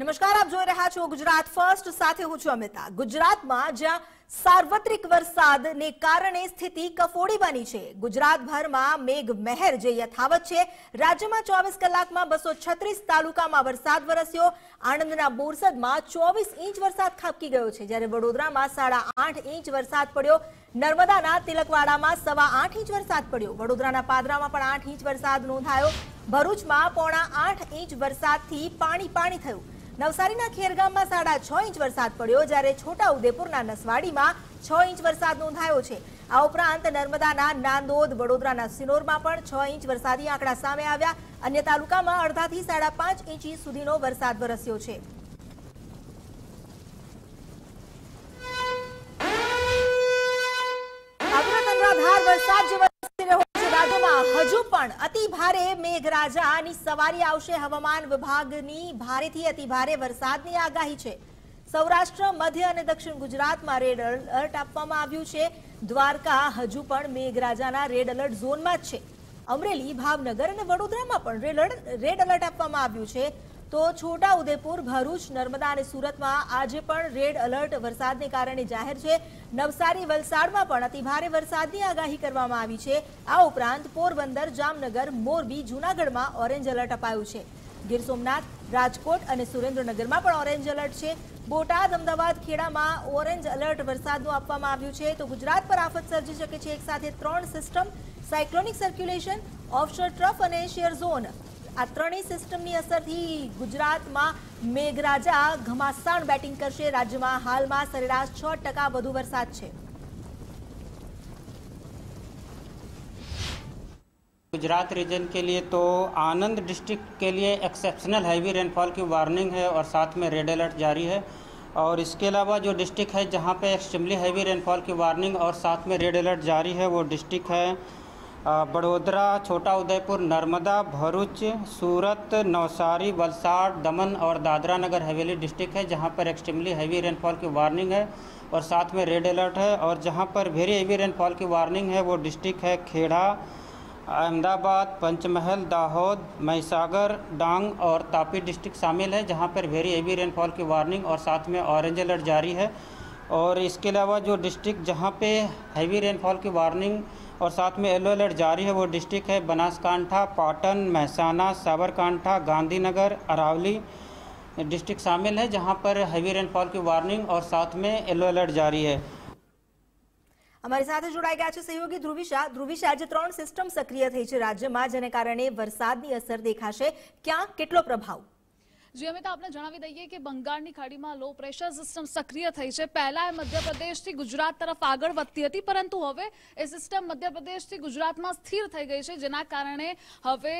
નમસ્કાર આપ જોઈ રહ્યા છો ગુજરાત ફર્સ્ટ સાથે હું છું અમિતા ગુજરાતમાં જ્યાં સાર્વત્રિક વરસાદને કારણે સ્થિતિ કફોડી બની છે ગુજરાતભરમાં મેઘ મહેર જે યથાવત છે રાજ્યમાં ચોવીસ કલાકમાં બસો છત્રીસ તાલુકામાં વરસાદ વરસ્યો આણંદના બોરસદમાં ચોવીસ ઇંચ વરસાદ ખાબકી ગયો છે જ્યારે વડોદરામાં સાડા આઠ ઇંચ વરસાદ પડ્યો નર્મદાના તિલકવાડામાં સવા આઠ ઇંચ વરસાદ પડ્યો વડોદરાના પાદરામાં પણ આઠ ઇંચ વરસાદ નોંધાયો ભરૂચમાં પોણા આઠ ઇંચ વરસાદથી પાણી પાણી થયું નવસારીના ખેરગામમાં સાડા છ ઇંચ વરસાદ પડ્યો જ્યારે છોટા ઉદેપુરના નસવાડીમાં છ ઇંચ વરસાદ નોંધાયો છે આ ઉપરાંત નર્મદાના નાંદોદ વડોદરાના સિનોરમાં પણ છ ઇંચ વરસાદી આંકડા સામે આવ્યા અન્ય તાલુકામાં અડધાથી સાડા પાંચ ઇંચ સુધીનો વરસાદ વરસ્યો છે પણ અતિ ભારે મેઘરાજાની સવારી આવશે હવામાન વિભાગની ભારેથી અતિ ભારે વરસાદની આગાહી છે સૌરાષ્ટ્ર મધ્ય અને દક્ષિણ ગુજરાતમાં રેડ એલર્ટ આપવામાં આવ્યું છે દ્વારકા હજુ પણ મેઘરાજાના રેડ એલર્ટ ઝોનમાં જ છે અમરેલી ભાવનગર અને વડોદરામાં પણ રેડ એલર્ટ આપવામાં આવ્યું છે તો છોટા ઉદેપુર ભરૂચ નર્મદા અને સુરતમાં આજે પણ રેડ અલર્ટ વરસાદને કારણે જાહેર છે નવસારી વલસાડમાં પણ અતિભારે વરસાદની આગાહી કરવામાં આવી છે આ ઉપરાંત પોરબંદર જામનગર મોરબી જૂનાગઢમાં ઓરેન્જ એલર્ટ અપાયું છે ગીર સોમનાથ રાજકોટ અને સુરેન્દ્રનગરમાં પણ ઓરેન્જ એલર્ટ છે બોટાદ અમદાવાદ ખેડામાં ઓરેન્જ અલર્ટ વરસાદનું આપવામાં આવ્યું છે તો ગુજરાત પર આફત સર્જી શકે છે એક સાથે ત્રણ system cyclonic circulation offshore trough અને શેર ઝોન आ त्रय सीस्टम की असर थी गुजरात में मेघराजा घमासाण बेटिंग करते राज्य में हाल में सरेराश छ टका वु वरसाद गुजरात रीजन के लिए तो आनंद डिस्ट्रिक्ट के लिए एक्सेप्शनल हैवी रेनफॉल की वार्निंग है और साथ में रेड अलर्ट जारी है और इसके अलावा जो डिस्ट्रिक्ट है जहां पे एक्सट्रीमली हैवी रेनफॉल की वार्निंग और साथ में रेड अलर्ट जारी है वो डिस्ट्रिक्ट है बड़ोदरा छोटा उदयपुर नर्मदा भरूच सूरत नवसारी वलसाड़ दमन और दादरा नगर हवेली डिस्ट्रिक्ट है जहां पर एक्सट्रीमली हैवी रेनफॉल की वार्निंग है और साथ में रेड अलर्ट है और जहां पर वेरी हैवी रेनफॉल की वार्निंग है वो डिस्ट्रिक्ट है खेड़ा अहमदाबाद पंचमहल दाहोद महिसागर डांग और तापी डिस्ट्रिक्ट शामिल है जहाँ पर वेरी हैवी रेनफॉल की वार्निंग और साथ में ऑरेंज अलर्ट जारी है और इसके अलावा जो डिस्ट्रिक्ट जहाँ पे हैवी रेनफॉल की वार्निंग और साथ में येलो अलर्ट जारी है वो डिस्ट्रिक्ट है बनासकांठा पाटन महसाना साबरकांठा गांधीनगर अरावली डिस्ट्रिक्ट शामिल है जहां पर हैवी रेनफॉल की वार्निंग और साथ में येलो अलर्ट जारी है અમારી સાથે જોડાઈ ગયા છે સહયોગી ધ્રુવી શાહ ધ્રુવી શાહ આજે ત્રણ સિસ્ટમ સક્રિય થઈ છે રાજ્યમાં જેને કારણે વરસાદની અસર દેખાશે ક્યાં કેટલો પ્રભાવ જી અમિતા આપણે જણાવી દઈએ કે બંગાળની ખાડીમાં લો પ્રેશર સિસ્ટમ સક્રિય થઈ છે પહેલા એ મધ્યપ્રદેશથી ગુજરાત તરફ આગળ વધતી હતી પરંતુ હવે એ સિસ્ટમ મધ્યપ્રદેશથી ગુજરાતમાં સ્થિર થઈ ગઈ છે જેના કારણે હવે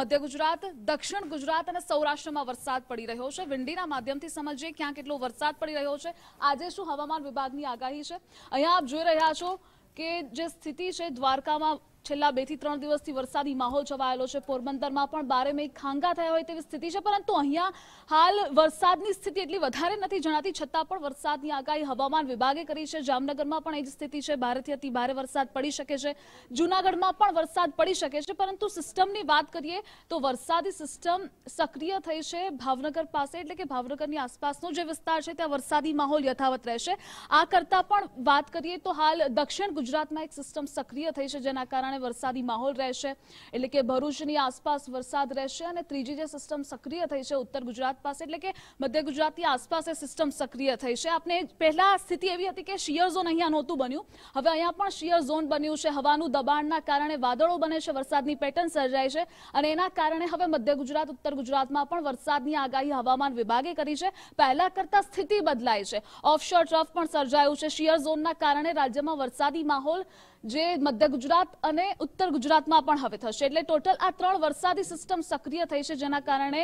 મધ્ય ગુજરાત દક્ષિણ ગુજરાત અને સૌરાષ્ટ્રમાં વરસાદ પડી રહ્યો છે વિંડીના માધ્યમથી સમજીએ ક્યાં કેટલો વરસાદ પડી રહ્યો છે આજે શું હવામાન વિભાગની આગાહી છે અહીંયા આપ જોઈ રહ્યા છો કે જે સ્થિતિ છે દ્વારકામાં છેલ્લા બે થી ત્રણ દિવસથી વરસાદી માહોલ છવાયેલો છે પોરબંદરમાં પણ બારે મેઘ ખાંગા થયા હોય તેવી સ્થિતિ છે પરંતુ અહીંયા હાલ વરસાદની સ્થિતિ એટલી વધારે નથી જણાતી છતાં પણ વરસાદની આગાહી હવામાન વિભાગે કરી છે જામનગરમાં પણ એ જ સ્થિતિ છે ભારેથી અતિ ભારે વરસાદ પડી શકે છે જૂનાગઢમાં પણ વરસાદ પડી શકે છે પરંતુ સિસ્ટમની વાત કરીએ તો વરસાદી સિસ્ટમ સક્રિય થઈ છે ભાવનગર પાસે એટલે કે ભાવનગરની આસપાસનો જે વિસ્તાર છે ત્યાં વરસાદી માહોલ યથાવત રહેશે આ કરતાં પણ વાત કરીએ તો હાલ દક્ષિણ ગુજરાતમાં એક સિસ્ટમ સક્રિય થઈ છે જેના કારણે કારણે વરસાદી માહોલ રહેશે એટલે કે ભરૂચની આસપાસ વરસાદ રહેશે અને ત્રીજી જે સિસ્ટમ સક્રિય થઈ છે ઉત્તર ગુજરાત પાસે એટલે કે મધ્ય ગુજરાતની આસપાસ એ સિસ્ટમ સક્રિય થઈ છે આપણે પહેલા સ્થિતિ એવી હતી કે શિયર ઝોન અહીંયા નહોતું બન્યું હવે અહીંયા પણ શિયર ઝોન બન્યું છે હવાનું દબાણના કારણે વાદળો બને છે વરસાદની પેટર્ન સર્જાય છે અને એના કારણે હવે મધ્ય ગુજરાત ઉત્તર ગુજરાતમાં પણ વરસાદની આગાહી હવામાન વિભાગે કરી છે પહેલા કરતા સ્થિતિ બદલાય છે ઓફશોર ટ્રફ પણ સર્જાયું છે શિયર ઝોનના કારણે રાજ્યમાં વરસાદી માહોલ જે મધ્ય ગુજરાત અને ઉત્તર ગુજરાતમાં પણ હવે થશે એટલે ટોટલ આ ત્રણ વરસાદી સિસ્ટમ સક્રિય થઈ છે જેના કારણે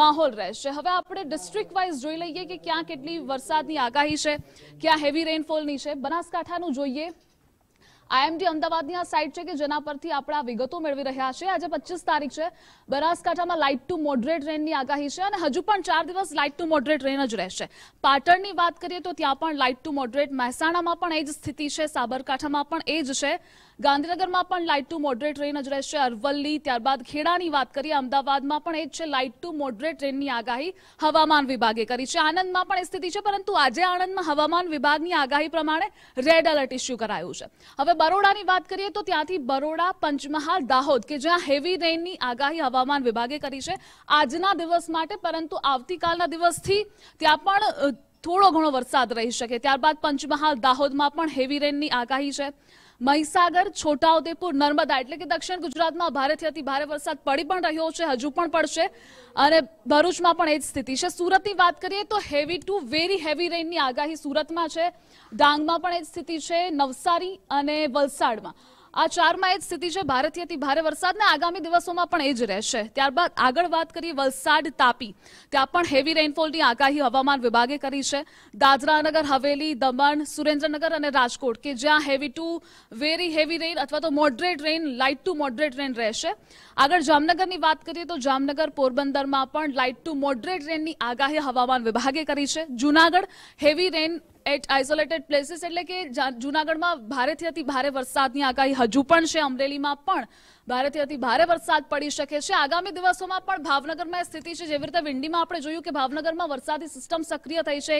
માહોલ રહેશે હવે આપણે ડિસ્ટ્રિક્ટ વાઇઝ જોઈ લઈએ કે ક્યાં કેટલી વરસાદની આગાહી છે ક્યાં હેવી રેનફોલની છે બનાસકાંઠાનું જોઈએ આઈએમડી અમદાવાદની આ સાઇટ છે કે જેના પરથી આપણા વિગતો મેળવી રહ્યા છે આજે પચીસ તારીખ છે બનાસકાંઠામાં લાઇટ ટુ મોડરેટ રેનની આગાહી છે અને હજુ પણ ચાર દિવસ લાઇટ ટુ મોડરેટ રેન જ રહેશે પાટણની વાત કરીએ તો ત્યાં પણ લાઇટ ટુ મોડરેટ મહેસાણામાં પણ એ જ સ્થિતિ છે સાબરકાંઠામાં પણ એ જ છે ગાંધીનગરમાં પણ લાઇટ ટુ મોડરેટ રેન જ રહેશે અરવલ્લી ત્યારબાદ ખેડાની વાત કરીએ અમદાવાદમાં પણ એ જ છે લાઇટ ટુ મોડરેટ રેનની આગાહી હવામાન વિભાગે કરી છે આણંદમાં પણ એ સ્થિતિ છે પરંતુ આજે આણંદમાં હવામાન વિભાગની આગાહી પ્રમાણે રેડ એલર્ટ ઇસ્યુ કરાયું છે હવે બરોડાની વાત કરીએ તો ત્યાંથી બરોડા પંચમહાલ દાહોદ કે જ્યાં હેવી રેનની આગાહી હવામાન વિભાગે કરી છે આજના દિવસ માટે પરંતુ આવતીકાલના દિવસથી ત્યાં પણ થોડો ઘણો વરસાદ રહી શકે ત્યારબાદ પંચમહાલ દાહોદમાં પણ હેવી રેઇનની આગાહી છે મહીસાગર છોટાઉદેપુર નર્મદા એટલે કે દક્ષિણ ગુજરાતમાં ભારેથી અતિ ભારે વરસાદ પડી પણ રહ્યો છે હજુ પણ પડશે અને ભરૂચમાં પણ એ જ સ્થિતિ છે સુરતની વાત કરીએ તો હેવી ટુ વેરી હેવી રેઇનની આગાહી સુરતમાં છે ડાંગમાં પણ એ જ સ્થિતિ છે નવસારી અને વલસાડમાં આ ચારમાં એ જ સ્થિતિ છે ભારતીયથી ભારે વરસાદને આગામી દિવસોમાં પણ એ જ રહેશે ત્યારબાદ આગળ વાત કરીએ વલસાડ તાપી ત્યાં પણ હેવી રેઇનફોલની આગાહી હવામાન વિભાગે કરી છે દાદરાનગર હવેલી દમણ સુરેન્દ્રનગર અને રાજકોટ કે જ્યાં heavy to very heavy rain અથવા તો moderate rain light to moderate rain રહેશે આગળ જામનગરની વાત કરીએ તો જામનગર પોરબંદરમાં પણ લાઇટ ટુ મોડરેટ રેઇનની આગાહી હવામાન વિભાગે કરી છે Junagadh heavy rain at isolated places એટલે કે જુનાગઢમાં ભારેથી અતિ ભારે વરસાદની આગાહી હજુ પણ છે અમરેલીમાં પણ ભારેથી અતિ ભારે વરસાદ પડી શકે છે આગામી દિવસોમાં પણ ભાવનગરમાં સ્થિતિ છે જેવી રીતે વિંડીમાં આપણે જોયું કે ભાવનગરમાં વરસાદી સિસ્ટમ સક્રિય થઈ છે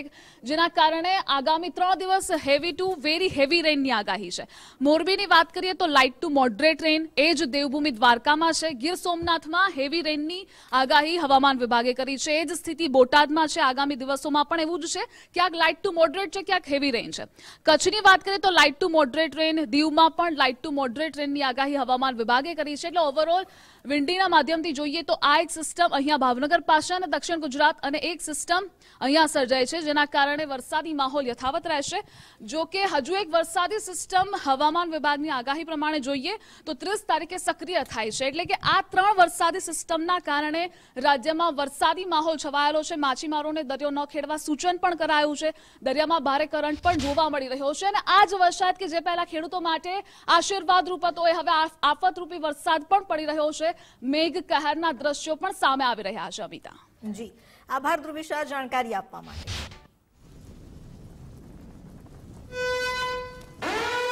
જેના કારણે આગામી ત્રણ દિવસ હેવી ટુ વેરી હેવી રેનની આગાહી છે મોરબીની વાત કરીએ તો લાઇટ ટુ મોડરેટ રેન એ જ દેવભૂમિ દ્વારકામાં છે ગીર સોમનાથમાં હેવી રેનની આગાહી હવામાન વિભાગે કરી છે એ જ સ્થિતિ બોટાદમાં છે આગામી દિવસોમાં પણ એવું જ છે ક્યાંક લાઇટ ટુ મોડરેટ છે ક્યાંક હેવી રેન છે કચ્છની વાત કરીએ તો લાઇટ ટુ મોડરેટ રેન દીવમાં પણ લાઇટ ટુ મોડરેટ રેનની આગાહી હવામાન વિભાગે કરી છે એટલે ઓવરઓલ વિંટીના માધ્યમથી જોઈએ તો આ એક સિસ્ટમ અહીંયા ભાવનગર પાસે અને દક્ષિણ ગુજરાત અને એક સિસ્ટમ અહીંયા સર્જાય છે જેના કારણે વરસાદી માહોલ યથાવત રહેશે જો કે હજુ એક વરસાદી સિસ્ટમ હવામાન વિભાગની આગાહી પ્રમાણે જોઈએ તો ત્રીસ તારીખે સક્રિય થાય છે એટલે કે આ ત્રણ વરસાદી સિસ્ટમના કારણે રાજ્યમાં વરસાદી માહોલ છવાયેલો છે માછીમારોને દરિયો ન ખેડવા સૂચન પણ કરાયું છે દરિયામાં ભારે કરંટ પણ જોવા મળી રહ્યો છે અને આ જ વરસાદ કે જે પહેલા ખેડૂતો માટે આશીર્વાદ રૂપ હતો એ હવે આફતરૂપી વરસાદ પણ પડી રહ્યો છે મેઘ કહેરના દ્રશ્યો પણ સામે આવી રહ્યા છે અમિતા જી આભાર ધ્રુવિશા જાણકારી આપવા માટે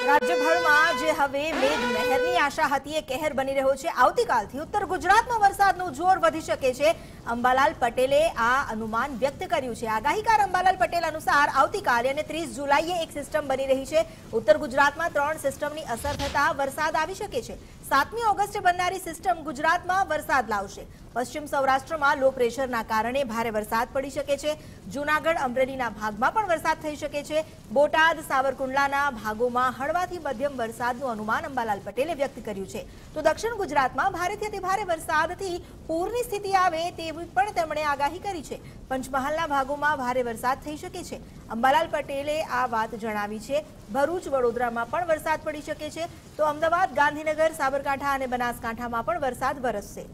રાજ્યભરમાં જે હવે મેઘ મહેરની આશા હતી એ કહેર બની રહ્યો છે આવતીકાલથી ઉત્તર ગુજરાતમાં વરસાદનું જોર વધી શકે છે અંબાલાલ પટેલે આ અનુમાન વ્યક્ત કર્યું છે આગાહીકાર અંબાલાલ પટેલ અનુસાર આવતીકાલે અને ત્રીસ જુલાઈએ એક સિસ્ટમ બની રહી છે ઉત્તર ગુજરાતમાં ત્રણ સિસ્ટમની અસર થતા વરસાદ આવી શકે છે સાતમી ઓગસ્ટે બનનારી સિસ્ટમ ગુજરાતમાં વરસાદ લાવશે પશ્ચિમ સૌરાષ્ટ્રમાં લો પ્રેશરના કારણે ભારે વરસાદ પડી શકે છે જૂનાગઢ અમરેલીના ભાગમાં પણ વરસાદ થઈ શકે છે બોટાદ સાવરકુંડલાના ભાગોમાં હળવાથી મધ્યમ વરસાદનું અનુમાન અંબાલાલ પટેલે વ્યક્ત કર્યું છે તો દક્ષિણ ગુજરાતમાં ભારેથી અતિ ભારે વરસાદથી પૂરની સ્થિતિ આવે તેવી પણ તેમણે આગાહી કરી છે પંચમહાલના ભાગોમાં ભારે વરસાદ થઈ શકે છે અંબાલાલ પટેલે આ વાત જણાવી છે ભરૂચ વડોદરામાં પણ વરસાદ પડી શકે છે તો અમદાવાદ ગાંધીનગર સાબરકાંઠા અને બનાસકાંઠામાં પણ વરસાદ વરસશે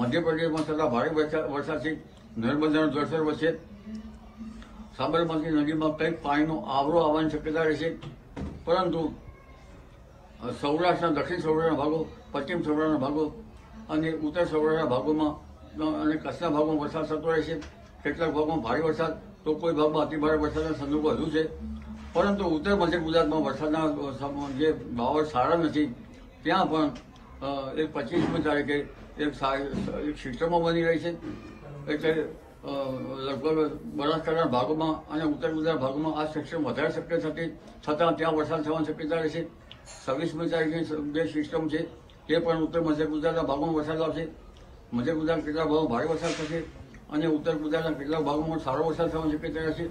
મધ્યપ્રદેશમાં થતા ભારે વરસાદથી નર્મદાના જળસ્તર વચ્ચે સાબરમતી નદીમાં કંઈક પાણીનો આવરો આવવાની શક્યતા રહેશે પરંતુ સૌરાષ્ટ્રના દક્ષિણ સૌરાષ્ટ્રના ભાગો પશ્ચિમ સૌરાષ્ટ્રના ભાગો અને ઉત્તર સૌરાષ્ટ્રના ભાગોમાં અને કચ્છના ભાગોમાં વરસાદ થતો રહે છે કેટલાક ભાગમાં ભારે વરસાદ તો કોઈ ભાગમાં અતિભારે વરસાદના સંજોગો હજુ છે પરંતુ ઉત્તર મધ્ય ગુજરાતમાં વરસાદના જે ભાવ સારા નથી ત્યાં પણ એક પચીસમી તારીખે એક એક સિસ્ટમો બની રહી છે એટલે લગભગ બનાસકાંઠાના ભાગોમાં અને ઉત્તર ગુજરાત ભાગોમાં આ સિસ્ટમ વધારે શક્ય થતી છતાં ત્યાં વરસાદ થવાની શક્યતા રહે છે છવ્વીસમી તારીખની બે સિસ્ટમ છે તે પણ ઉત્તર મધ્ય ગુજરાતના ભાગોમાં વરસાદ આવશે મધ્ય ગુજરાતના કેટલાક ભાગો ભારે વરસાદ થશે અને ઉત્તર ગુજરાતના કેટલાક ભાગોમાં સારો વરસાદ થવાની શક્યતા છે